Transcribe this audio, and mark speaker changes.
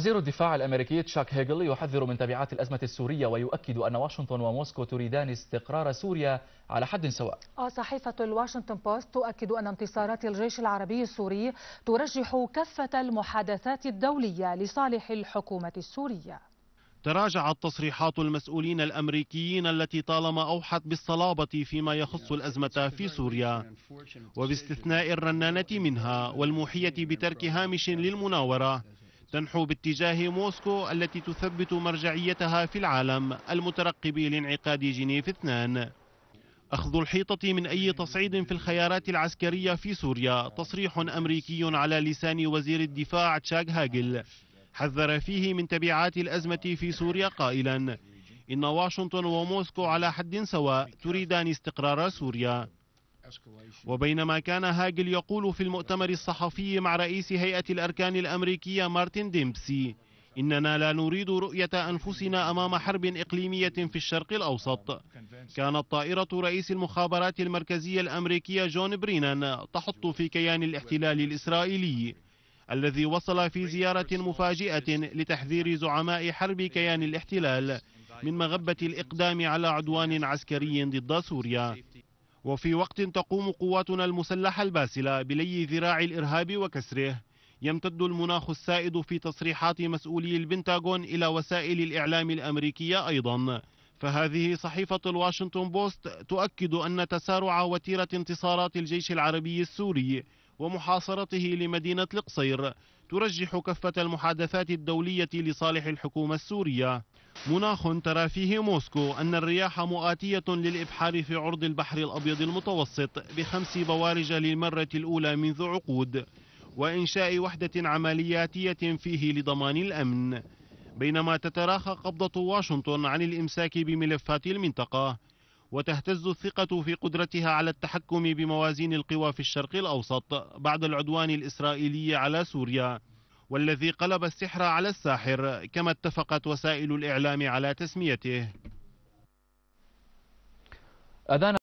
Speaker 1: وزير الدفاع الامريكي تشاك هيجل يحذر من تبعات الازمه السوريه ويؤكد ان واشنطن وموسكو تريدان استقرار سوريا على حد سواء. صحيفه الواشنطن بوست تؤكد ان انتصارات الجيش العربي السوري ترجح كفه المحادثات الدوليه لصالح الحكومه السوريه.
Speaker 2: تراجعت تصريحات المسؤولين الامريكيين التي طالما اوحت بالصلابه فيما يخص الازمه في سوريا وباستثناء الرنانه منها والموحيه بترك هامش للمناوره تنحو باتجاه موسكو التي تثبت مرجعيتها في العالم المترقب لانعقاد جنيف اثنان أخذ الحيطة من أي تصعيد في الخيارات العسكرية في سوريا تصريح أمريكي على لسان وزير الدفاع تشاك هاجل حذر فيه من تبعات الأزمة في سوريا قائلا إن واشنطن وموسكو على حد سواء تريدان استقرار سوريا وبينما كان هاجل يقول في المؤتمر الصحفي مع رئيس هيئة الأركان الأمريكية مارتن ديمبسي إننا لا نريد رؤية أنفسنا أمام حرب إقليمية في الشرق الأوسط كانت طائرة رئيس المخابرات المركزية الأمريكية جون برينان تحط في كيان الاحتلال الإسرائيلي الذي وصل في زيارة مفاجئة لتحذير زعماء حرب كيان الاحتلال من مغبة الإقدام على عدوان عسكري ضد سوريا وفي وقت تقوم قواتنا المسلحة الباسلة بلي ذراع الإرهاب وكسره يمتد المناخ السائد في تصريحات مسؤولي البنتاغون إلى وسائل الإعلام الأمريكية أيضا فهذه صحيفة الواشنطن بوست تؤكد أن تسارع وتيرة انتصارات الجيش العربي السوري ومحاصرته لمدينة القصير ترجح كفة المحادثات الدولية لصالح الحكومة السورية مناخ ترى فيه موسكو أن الرياح مؤاتية للإبحار في عرض البحر الأبيض المتوسط بخمس بوارج للمرة الأولى منذ عقود وإنشاء وحدة عملياتية فيه لضمان الأمن بينما تتراخى قبضة واشنطن عن الإمساك بملفات المنطقة وتهتز الثقة في قدرتها على التحكم بموازين القوى في الشرق الأوسط بعد العدوان الإسرائيلي على سوريا والذي قلب السحر على الساحر كما اتفقت وسائل الإعلام على تسميته